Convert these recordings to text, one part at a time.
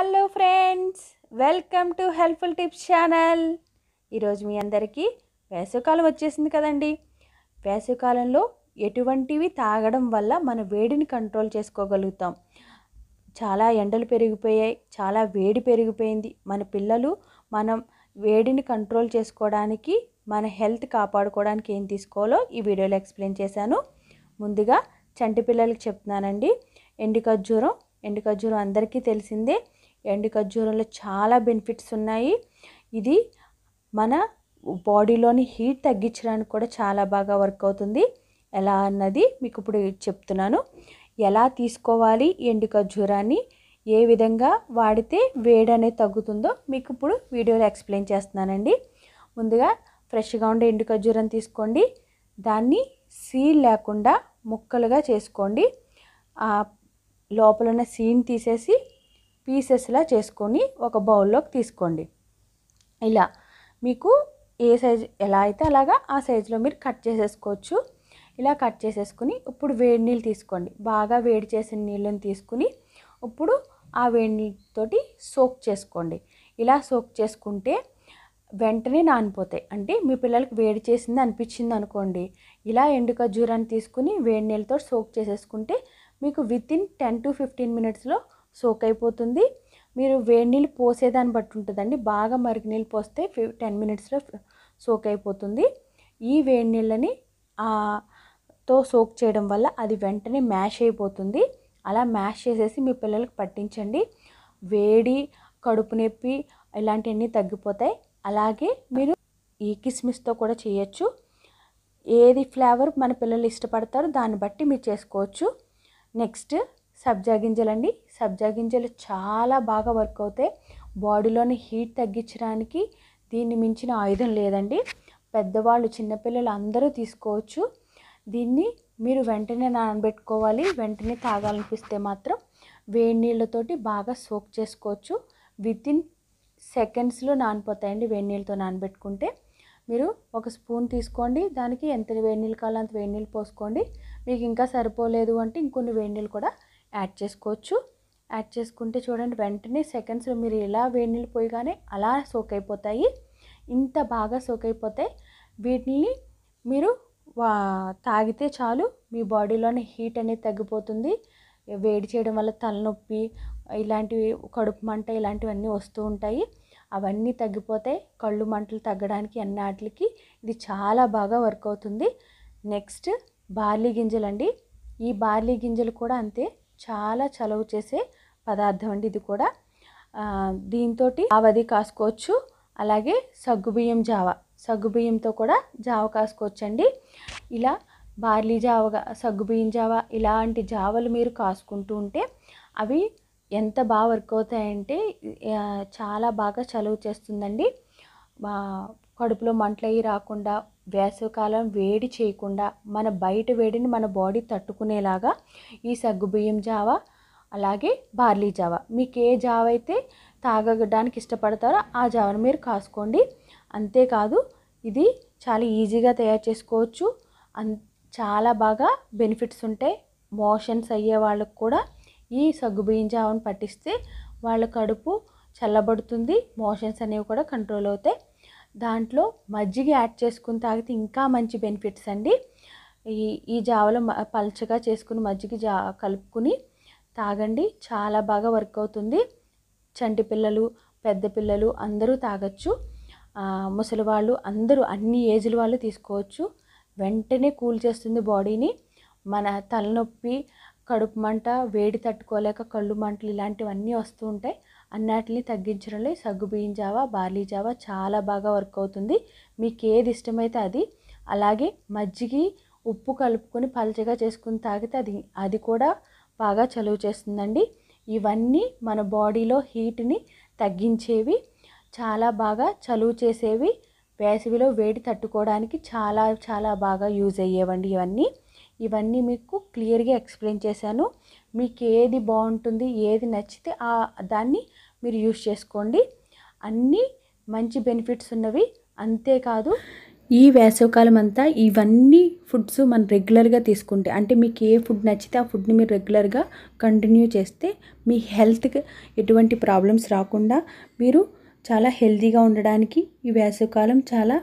hello friends welcome to helpful tips channel ఈరోజు మీ అందరికీ వేసవికాలం వచ్చేసింది కదండి వేసవికాలంలో ఎటువంటివి తాగడం వల్ల మన వేడిని కంట్రోల్ చేసుకోగలుగుతాం చాలా ఎండలు పెరిగిపోయాయి చాలా వేడి పెరిగిపోయింది మన పిల్లలు మనం వేడిని కంట్రోల్ చేసుకోవడానికి మన హెల్త్ కాపాడుకోవడానికి ఏం తీసుకోవాలో ఈ వీడియోలో ఎక్స్ప్లెయిన్ చేశాను ముందుగా చంటి పిల్లలకి చెప్తున్నానండి ఎండు ఖర్జూరం ఎండు ఖర్జూరం అందరికీ తెలిసిందే ఎండు ఖర్జూరంలో చాలా బెనిఫిట్స్ ఉన్నాయి ఇది మన బాడీలోని హీట్ తగ్గించడానికి కూడా చాలా బాగా వర్క్ అవుతుంది ఎలా అన్నది మీకు ఇప్పుడు చెప్తున్నాను ఎలా తీసుకోవాలి ఎండు ఖర్జూరాన్ని ఏ విధంగా వాడితే వేడి అనేది తగ్గుతుందో మీకు ఇప్పుడు వీడియోలో ఎక్స్ప్లెయిన్ చేస్తున్నానండి ముందుగా ఫ్రెష్గా ఉండే ఎండు ఖర్జూరం తీసుకోండి దాన్ని సీల్ లేకుండా ముక్కలుగా చేసుకోండి లోపల ఉన్న సీన్ తీసేసి పీసెస్లా చేసుకొని ఒక బౌల్లోకి తీసుకోండి ఇలా మీకు ఏ సైజు ఎలా అయితే అలాగా ఆ సైజులో మీరు కట్ చేసేసుకోవచ్చు ఇలా కట్ చేసేసుకుని ఇప్పుడు వేడి నీళ్ళు తీసుకోండి బాగా వేడి చేసిన నీళ్ళని తీసుకుని ఇప్పుడు ఆ వేడి నీళ్ళతోటి సోక్ చేసుకోండి ఇలా సోక్ చేసుకుంటే వెంటనే నానిపోతాయి అంటే మీ పిల్లలకి వేడి చేసింది అనిపించింది అనుకోండి ఇలా ఎండు ఖర్జూరాన్ని తీసుకుని వేడి నీళ్ళతో సోక్ చేసేసుకుంటే మీకు within ten to fifteen మినిట్స్లో సోక్ అయిపోతుంది మీరు వేడి నీళ్ళు పోసేదాన్ని బట్టి ఉంటుందండి బాగా మరిగి నీళ్ళు పోస్తే ఫి టెన్ మినిట్స్లో సోక్ అయిపోతుంది ఈ వేడి నీళ్ళని తో సోక్ చేయడం వల్ల అది వెంటనే మ్యాష్ అయిపోతుంది అలా మ్యాష్ చేసేసి మీ పిల్లలకు పట్టించండి వేడి కడుపు నొప్పి ఇలాంటివన్నీ తగ్గిపోతాయి అలాగే మీరు ఈ కిస్మిస్తో కూడా చేయొచ్చు ఏది ఫ్లేవర్ మన పిల్లలు ఇష్టపడతారో దాన్ని బట్టి మీరు చేసుకోవచ్చు నెక్స్ట్ సబ్జా గింజలండి సబ్జా గింజలు చాలా బాగా వర్క్ అవుతాయి బాడీలోని హీట్ తగ్గించడానికి దీన్ని మించిన ఆయుధం లేదండి పెద్దవాళ్ళు చిన్నపిల్లలు అందరూ తీసుకోవచ్చు దీన్ని మీరు వెంటనే నానబెట్టుకోవాలి వెంటనే తాగాలనిపిస్తే మాత్రం వేడి నీళ్ళతోటి బాగా సోక్ చేసుకోవచ్చు విత్ ఇన్ సెకండ్స్లో నానిపోతాయండి వేడి నీళ్ళతో నానబెట్టుకుంటే మీరు ఒక స్పూన్ తీసుకోండి దానికి ఎంత వేడి నీళ్ళు కావాలో అంత వేడి నీళ్ళు పోసుకోండి మీకు ఇంకా సరిపోలేదు అంటే ఇంకొన్ని వేడి నీళ్ళు కూడా యాడ్ చేసుకోవచ్చు యాడ్ చేసుకుంటే చూడండి వెంటనే సెకండ్స్లో మీరు ఎలా వేడి నీళ్ళు అలా సోక్ అయిపోతాయి ఇంత బాగా సోక్ అయిపోతాయి వీటిని మీరు తాగితే చాలు మీ బాడీలోనే హీట్ అనేది తగ్గిపోతుంది వేడి చేయడం వల్ల తలనొప్పి ఇలాంటివి కడుపు మంట ఇలాంటివన్నీ వస్తూ ఉంటాయి అవన్నీ తగ్గిపోతాయి కళ్ళు మంటలు తగ్గడానికి అన్నాటికి ఇది చాలా బాగా వర్క్ అవుతుంది నెక్స్ట్ బార్లీ గింజలండి ఈ బార్లీ గింజలు కూడా అంతే చాలా చలవు చేసే పదార్థం అండి ఇది కూడా దీంతో ఆవది కాసుకోవచ్చు అలాగే సగ్గుబియ్యం జావ సగ్గుబియ్యంతో కూడా జావ కాసుకోవచ్చు అండి ఇలా బార్లీ జావగా సగ్గుబియ్యం జావ ఇలాంటి జావలు మీరు కాసుకుంటూ ఉంటే అవి ఎంత బాగా వర్క్ అవుతాయంటే చాలా బాగా చలువు చేస్తుందండి కడుపులో మంటలు అయ్యి రాకుండా వేసవికాలం వేడి చేయకుండా మన బయట వేడిని మన బాడీ తట్టుకునేలాగా ఈ సగ్గుబియ్యం జావ అలాగే బార్లీ జావ మీకు ఏ జావ అయితే తాగడానికి ఇష్టపడతారో ఆ జావను మీరు కాసుకోండి అంతేకాదు ఇది చాలా ఈజీగా తయారు చేసుకోవచ్చు అన్ చాలా బాగా బెనిఫిట్స్ ఉంటాయి మోషన్స్ అయ్యే వాళ్ళకు కూడా ఈ సగ్గుబియ్యం జావను పట్టిస్తే వాళ్ళ కడుపు చల్లబడుతుంది మోషన్స్ అనేవి కూడా కంట్రోల్ అవుతాయి దాంట్లో మజ్జిగ యాడ్ చేసుకుని తాగితే ఇంకా మంచి బెనిఫిట్స్ అండి ఈ ఈ జావలో పలచగా చేసుకుని మజ్జిగ జా కలుపుకుని తాగండి చాలా బాగా వర్క్ అవుతుంది చంటి పిల్లలు పెద్ద పిల్లలు అందరూ తాగొచ్చు ముసలి వాళ్ళు అందరూ అన్ని ఏజ్ల వాళ్ళు తీసుకోవచ్చు వెంటనే కూల్ చేస్తుంది బాడీని మన తలనొప్పి కడుపు మంట వేడి తట్టుకోలేక కళ్ళు మంటలు ఇలాంటివన్నీ వస్తూ ఉంటాయి అన్నిటిని తగ్గించడంలో సగ్గుబియ్యం జావా బార్లీ జావా చాలా బాగా వర్క్ అవుతుంది మీకు ఏది ఇష్టమైతే అది అలాగే మజ్జిగి ఉప్పు కలుపుకొని పలచగా చేసుకుని తాగితే అది అది కూడా బాగా చలువ చేస్తుందండి ఇవన్నీ మన బాడీలో హీట్ని తగ్గించేవి చాలా బాగా చలువ చేసేవి వేసవిలో వేడి తట్టుకోవడానికి చాలా చాలా బాగా యూజ్ అయ్యేవండి ఇవన్నీ ఇవన్నీ మీకు క్లియర్గా ఎక్స్ప్లెయిన్ చేశాను మీకు ఏది బాగుంటుంది ఏది నచ్చితే ఆ దాన్ని మీరు యూజ్ చేసుకోండి అన్నీ మంచి బెనిఫిట్స్ ఉన్నవి అంతేకాదు ఈ వేసవకాలం అంతా ఇవన్నీ ఫుడ్స్ మనం రెగ్యులర్గా తీసుకుంటే అంటే మీకు ఏ ఫుడ్ నచ్చితే ఆ ఫుడ్ని మీరు రెగ్యులర్గా కంటిన్యూ చేస్తే మీ హెల్త్కి ఎటువంటి ప్రాబ్లమ్స్ రాకుండా మీరు చాలా హెల్తీగా ఉండడానికి ఈ వేసవకాలం చాలా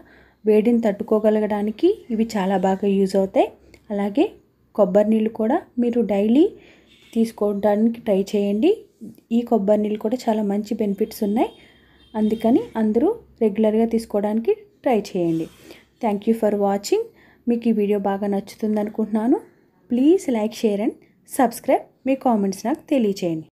వేడిని తట్టుకోగలగడానికి ఇవి చాలా బాగా యూజ్ అవుతాయి అలాగే కొబ్బరి నీళ్ళు కూడా మీరు డైలీ తీసుకోవడానికి ట్రై చేయండి ఈ కొబ్బరి నీళ్ళు కూడా చాలా మంచి బెనిఫిట్స్ ఉన్నాయి అందుకని అందరూ రెగ్యులర్గా తీసుకోవడానికి ట్రై చేయండి థ్యాంక్ యూ ఫర్ వాచింగ్ మీకు ఈ వీడియో బాగా నచ్చుతుంది అనుకుంటున్నాను please like share and subscribe మీ కామెంట్స్ నాకు తెలియచేయండి